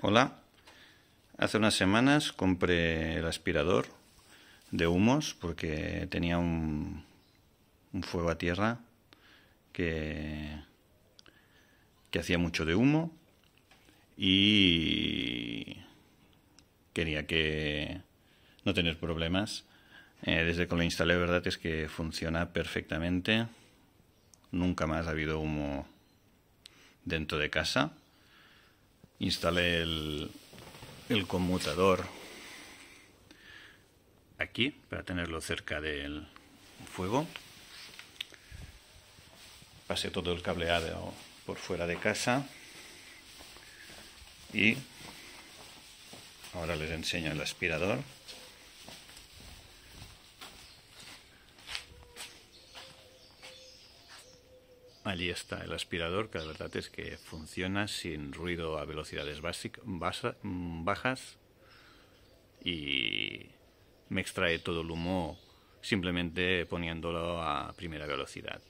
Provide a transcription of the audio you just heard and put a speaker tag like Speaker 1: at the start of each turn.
Speaker 1: Hola, hace unas semanas compré el aspirador de humos porque tenía un, fuego a tierra que, que hacía mucho de humo y quería que no tener problemas. Eh, desde que lo instalé, verdad es que funciona perfectamente. Nunca más ha habido humo dentro de casa instalé el, conmutador aquí para tenerlo cerca del fuego. Pasé todo el cableado por fuera de casa y ahora les enseño el aspirador. Allí está el aspirador, que la verdad es que funciona sin ruido a velocidades mm, bajas y me extrae todo el humo simplemente poniéndolo a primera velocidad.